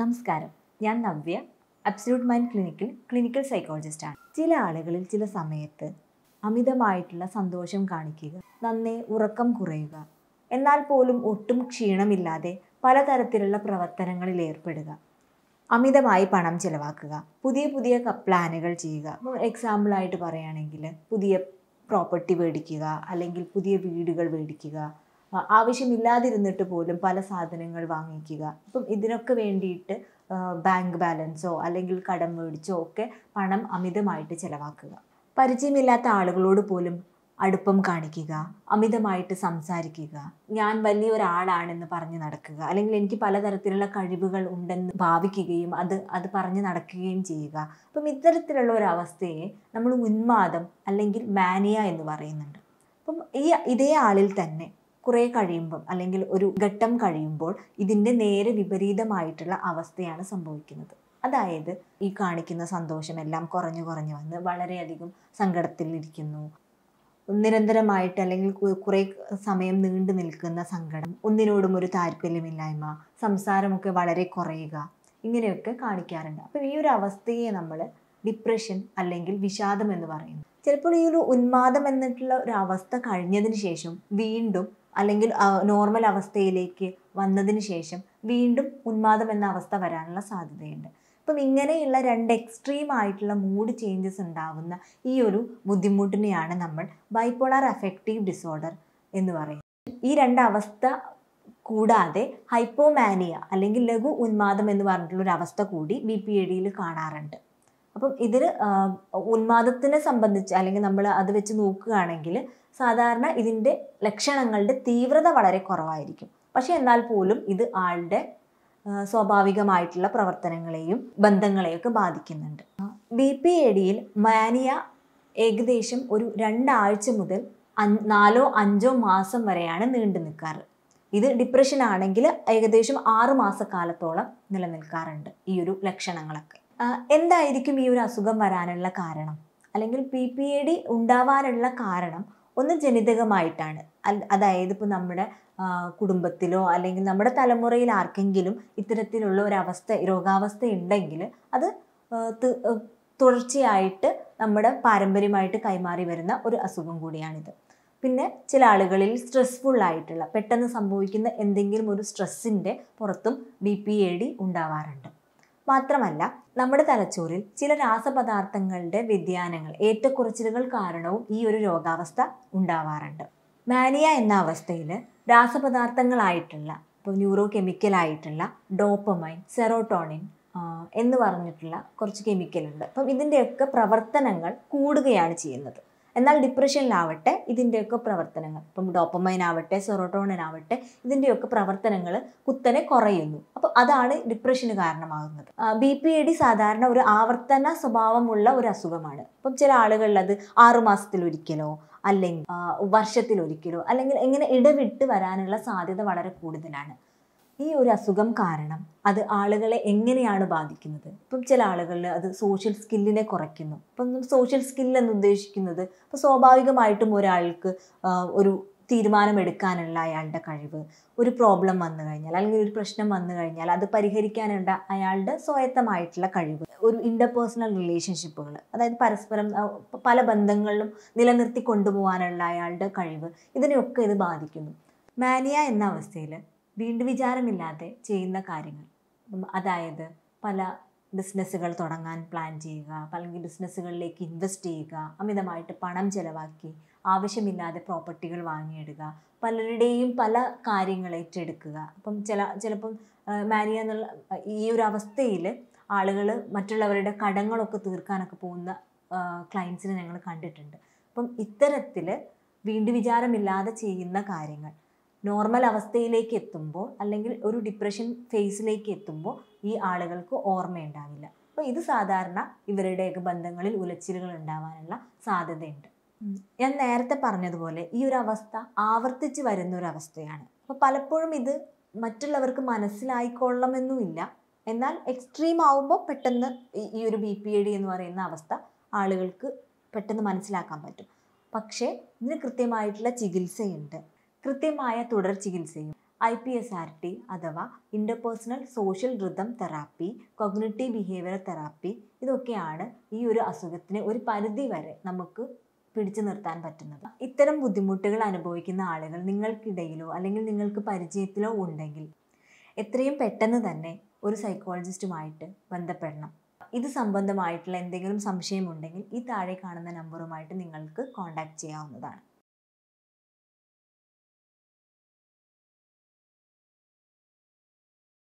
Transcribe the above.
നമസ്കാരം ഞാൻ Navya Absolute Mind ക്ലിനിക്കിൽ ക്ലിനിക്കൽ സൈക്കോളജിസ്റ്റാണ് ചില ആളുകളിൽ ചില സമയത്ത് അമിതമായിട്ടുള്ള സന്തോഷം കാണിക്കുക നന്നേ ഉറക്കം കുറയുക എന്നാൽ പോലും ഒട്ടും ക്ഷീണമില്ലാതെ പലതരത്തിലുള്ള പ്രവർത്തനങ്ങളിൽ ഏർപ്പെടുക അമിതമായി പണം ചിലവാക്കുക പുതിയ പുതിയ പ്ലാനുകൾ ചെയ്യുക എക്സാമ്പിളായിട്ട് പറയുകയാണെങ്കിൽ പുതിയ പ്രോപ്പർട്ടി മേടിക്കുക അല്ലെങ്കിൽ പുതിയ വീടുകൾ മേടിക്കുക ആവശ്യമില്ലാതിരുന്നിട്ട് പോലും പല സാധനങ്ങൾ വാങ്ങിക്കുക അപ്പം ഇതിനൊക്കെ വേണ്ടിയിട്ട് ബാങ്ക് ബാലൻസോ അല്ലെങ്കിൽ കടം മേടിച്ചോ ഒക്കെ പണം അമിതമായിട്ട് ചിലവാക്കുക പരിചയമില്ലാത്ത ആളുകളോട് പോലും അടുപ്പം കാണിക്കുക അമിതമായിട്ട് സംസാരിക്കുക ഞാൻ വലിയ ഒരാളാണെന്ന് പറഞ്ഞ് നടക്കുക അല്ലെങ്കിൽ എനിക്ക് പലതരത്തിലുള്ള കഴിവുകൾ ഉണ്ടെന്ന് ഭാവിക്കുകയും അത് അത് പറഞ്ഞ് നടക്കുകയും ചെയ്യുക അപ്പം ഇത്തരത്തിലുള്ള ഒരു അവസ്ഥയെ നമ്മൾ ഉന്മാദം അല്ലെങ്കിൽ മാനിയ എന്ന് പറയുന്നുണ്ട് അപ്പം ഈ ഇതേ ആളിൽ തന്നെ കുറേ കഴിയുമ്പം അല്ലെങ്കിൽ ഒരു ഘട്ടം കഴിയുമ്പോൾ ഇതിൻ്റെ നേരെ വിപരീതമായിട്ടുള്ള അവസ്ഥയാണ് സംഭവിക്കുന്നത് അതായത് ഈ കാണിക്കുന്ന സന്തോഷമെല്ലാം കുറഞ്ഞു കുറഞ്ഞു വന്ന് വളരെയധികം സങ്കടത്തിലിരിക്കുന്നു നിരന്തരമായിട്ട് അല്ലെങ്കിൽ കുറേ സമയം നീണ്ടു നിൽക്കുന്ന സങ്കടം ഒന്നിനോടും ഒരു താല്പര്യമില്ലായ്മ സംസാരമൊക്കെ വളരെ കുറയുക ഇങ്ങനെയൊക്കെ കാണിക്കാറുണ്ട് അപ്പോൾ ഈ ഒരു അവസ്ഥയെ നമ്മൾ ഡിപ്രഷൻ അല്ലെങ്കിൽ വിഷാദം എന്ന് പറയുന്നു ചിലപ്പോൾ ഈ ഒരു ഉന്മാദം എന്നിട്ടുള്ള ഒരു അവസ്ഥ കഴിഞ്ഞതിന് ശേഷം വീണ്ടും അല്ലെങ്കിൽ നോർമൽ അവസ്ഥയിലേക്ക് വന്നതിന് ശേഷം വീണ്ടും ഉന്മാദം എന്ന അവസ്ഥ വരാനുള്ള സാധ്യതയുണ്ട് അപ്പം ഇങ്ങനെയുള്ള രണ്ട് എക്സ്ട്രീം ആയിട്ടുള്ള മൂഡ് ചേഞ്ചസ് ഉണ്ടാവുന്ന ഈ ഒരു ബുദ്ധിമുട്ടിനെയാണ് നമ്മൾ ബൈപോളാർ അഫക്റ്റീവ് ഡിസോർഡർ എന്ന് പറയുന്നത് ഈ രണ്ട് അവസ്ഥ കൂടാതെ ഹൈപ്പോമാനിയ അല്ലെങ്കിൽ ലഘു ഉന്മാദം എന്ന് പറഞ്ഞിട്ടുള്ള ഒരു അവസ്ഥ കൂടി ബി പി എ ഡിയിൽ കാണാറുണ്ട് അപ്പം ഇതിൽ ഉന്മാദത്തിനെ സംബന്ധിച്ച് അല്ലെങ്കിൽ നമ്മൾ അത് വെച്ച് നോക്കുകയാണെങ്കിൽ സാധാരണ ഇതിൻ്റെ ലക്ഷണങ്ങളുടെ തീവ്രത വളരെ കുറവായിരിക്കും പക്ഷേ എന്നാൽ പോലും ഇത് ആളുടെ സ്വാഭാവികമായിട്ടുള്ള പ്രവർത്തനങ്ങളെയും ബന്ധങ്ങളെയും ഒക്കെ ബാധിക്കുന്നുണ്ട് ബി പി എ ഡിയിൽ മാനിയ ഏകദേശം ഒരു രണ്ടാഴ്ച മുതൽ നാലോ അഞ്ചോ മാസം വരെയാണ് നീണ്ടു നിൽക്കാറ് ഇത് ഡിപ്രഷൻ ആണെങ്കിൽ ഏകദേശം ആറ് മാസക്കാലത്തോളം നിലനിൽക്കാറുണ്ട് ഈ ഒരു ലക്ഷണങ്ങളൊക്കെ എന്തായിരിക്കും ഈ ഒരു അസുഖം വരാനുള്ള കാരണം അല്ലെങ്കിൽ പി പി എ ഡി ഉണ്ടാവാനുള്ള കാരണം ഒന്ന് ജനിതകമായിട്ടാണ് അതായത് ഇപ്പോൾ നമ്മുടെ കുടുംബത്തിലോ അല്ലെങ്കിൽ നമ്മുടെ തലമുറയിൽ ആർക്കെങ്കിലും ഇത്തരത്തിലുള്ള ഒരവസ്ഥ രോഗാവസ്ഥ ഉണ്ടെങ്കിൽ അത് തുടർച്ചയായിട്ട് നമ്മുടെ പാരമ്പര്യമായിട്ട് കൈമാറി വരുന്ന ഒരു അസുഖം കൂടിയാണിത് പിന്നെ ചില ആളുകളിൽ സ്ട്രെസ്ഫുൾ ആയിട്ടുള്ള പെട്ടെന്ന് സംഭവിക്കുന്ന എന്തെങ്കിലും ഒരു സ്ട്രെസ്സിൻ്റെ പുറത്തും ബി പി എ ഡി ഉണ്ടാവാറുണ്ട് മാത്രമല്ല നമ്മുടെ തലച്ചോറിൽ ചില രാസപദാർത്ഥങ്ങളുടെ വ്യതിയാനങ്ങൾ ഏറ്റക്കുറച്ചിലുകൾ കാരണവും ഈ ഒരു രോഗാവസ്ഥ ഉണ്ടാവാറുണ്ട് മാനിയ എന്ന അവസ്ഥയിൽ രാസപദാർത്ഥങ്ങളായിട്ടുള്ള ഇപ്പോൾ ന്യൂറോ കെമിക്കലായിട്ടുള്ള ഡോപ്പമൈൻ സെറോട്ടോണിൻ എന്ന് പറഞ്ഞിട്ടുള്ള കുറച്ച് കെമിക്കലുണ്ട് അപ്പം ഇതിൻ്റെയൊക്കെ പ്രവർത്തനങ്ങൾ കൂടുകയാണ് ചെയ്യുന്നത് എന്നാൽ ഡിപ്രഷനിലാവട്ടെ ഇതിൻ്റെയൊക്കെ പ്രവർത്തനങ്ങൾ ഇപ്പം ഡോപ്പമൈൻ സെറോട്ടോണിനാവട്ടെ ഇതിൻ്റെയൊക്കെ പ്രവർത്തനങ്ങൾ കുത്തനെ കുറയുന്നു അപ്പോൾ അതാണ് ഡിപ്രഷന് കാരണമാകുന്നത് ബി പി എ ഡി സാധാരണ ഒരു ആവർത്തന സ്വഭാവമുള്ള ഒരു അസുഖമാണ് അപ്പം ചില ആളുകളിൽ അത് ആറുമാസത്തിലൊരിക്കലോ അല്ലെങ്കിൽ വർഷത്തിലൊരിക്കലോ അല്ലെങ്കിൽ എങ്ങനെ ഇടവിട്ട് വരാനുള്ള സാധ്യത വളരെ കൂടുതലാണ് ഈ ഒരു അസുഖം കാരണം അത് ആളുകളെ എങ്ങനെയാണ് ബാധിക്കുന്നത് ഇപ്പം ചില ആളുകളിൽ അത് സോഷ്യൽ സ്കില്ലിനെ കുറയ്ക്കുന്നു ഇപ്പം സോഷ്യൽ സ്കിൽ എന്ന് ഉദ്ദേശിക്കുന്നത് ഇപ്പം സ്വാഭാവികമായിട്ടും ഒരാൾക്ക് ഒരു തീരുമാനമെടുക്കാനുള്ള അയാളുടെ കഴിവ് ഒരു പ്രോബ്ലം വന്നു കഴിഞ്ഞാൽ അല്ലെങ്കിൽ ഒരു പ്രശ്നം വന്നു കഴിഞ്ഞാൽ അത് പരിഹരിക്കാനുള്ള അയാളുടെ സ്വായത്തമായിട്ടുള്ള കഴിവ് ഒരു ഇൻ്റർപേഴ്സണൽ റിലേഷൻഷിപ്പുകൾ അതായത് പരസ്പരം പല ബന്ധങ്ങളിലും നിലനിർത്തി കൊണ്ടുപോകാനുള്ള അയാളുടെ കഴിവ് ഇതിനെയൊക്കെ ഇത് ബാധിക്കുന്നു മാനിയ എന്ന അവസ്ഥയിൽ വിചാരമില്ലാതെ ചെയ്യുന്ന കാര്യങ്ങൾ അതായത് പല ബിസിനസ്സുകൾ തുടങ്ങാൻ പ്ലാൻ ചെയ്യുക അല്ലെങ്കിൽ ബിസിനസ്സുകളിലേക്ക് ഇൻവെസ്റ്റ് ചെയ്യുക അമിതമായിട്ട് പണം ചിലവാക്കി ആവശ്യമില്ലാതെ പ്രോപ്പർട്ടികൾ വാങ്ങിയിടുക പലരുടെയും പല കാര്യങ്ങൾ ഏറ്റെടുക്കുക അപ്പം ചില ചിലപ്പം മാരിയ എന്നുള്ള ഈ ഒരു അവസ്ഥയിൽ ആളുകൾ മറ്റുള്ളവരുടെ കടങ്ങളൊക്കെ തീർക്കാനൊക്കെ പോകുന്ന ക്ലയൻസിനെ ഞങ്ങൾ കണ്ടിട്ടുണ്ട് അപ്പം ഇത്തരത്തിൽ വിചാരമില്ലാതെ ചെയ്യുന്ന കാര്യങ്ങൾ നോർമൽ അവസ്ഥയിലേക്ക് എത്തുമ്പോൾ അല്ലെങ്കിൽ ഒരു ഡിപ്രഷൻ ഫേസിലേക്ക് എത്തുമ്പോൾ ഈ ആളുകൾക്ക് ഓർമ്മയുണ്ടാവില്ല അപ്പോൾ ഇത് സാധാരണ ഇവരുടെയൊക്കെ ബന്ധങ്ങളിൽ ഉലച്ചിലുകൾ ഉണ്ടാവാനുള്ള സാധ്യതയുണ്ട് ഞാൻ നേരത്തെ പറഞ്ഞതുപോലെ ഈ ഒരു അവസ്ഥ ആവർത്തിച്ച് വരുന്ന ഒരു അവസ്ഥയാണ് അപ്പോൾ പലപ്പോഴും ഇത് മറ്റുള്ളവർക്ക് മനസ്സിലായിക്കൊള്ളണമെന്നുമില്ല എന്നാൽ എക്സ്ട്രീം ആവുമ്പോൾ പെട്ടെന്ന് ഈ ഒരു ബി പി എ ഡി എന്ന് പറയുന്ന അവസ്ഥ ആളുകൾക്ക് പെട്ടെന്ന് മനസ്സിലാക്കാൻ പറ്റും പക്ഷേ ഇതിന് കൃത്യമായിട്ടുള്ള ചികിത്സയുണ്ട് കൃത്യമായ തുടർ ചികിത്സയും I P S R T അഥവാ interpersonal social rhythm therapy cognitive behaviour therapy ഇതൊക്കെയാണ് ഈ ഒരു അസുഖത്തിനെ ഒരു പരിധി വരെ നമുക്ക് പിടിച്ചു നിർത്താൻ പറ്റുന്നത് ഇത്തരം ബുദ്ധിമുട്ടുകൾ അനുഭവിക്കുന്ന ആളുകൾ നിങ്ങൾക്കിടയിലോ അല്ലെങ്കിൽ നിങ്ങൾക്ക് പരിചയത്തിലോ ഉണ്ടെങ്കിൽ എത്രയും പെട്ടെന്ന് തന്നെ ഒരു സൈക്കോളജിസ്റ്റുമായിട്ട് ബന്ധപ്പെടണം ഇത് സംബന്ധമായിട്ടുള്ള എന്തെങ്കിലും സംശയമുണ്ടെങ്കിൽ ഈ താഴെ കാണുന്ന നമ്പറുമായിട്ട് നിങ്ങൾക്ക് കോൺടാക്റ്റ് ചെയ്യാവുന്നതാണ്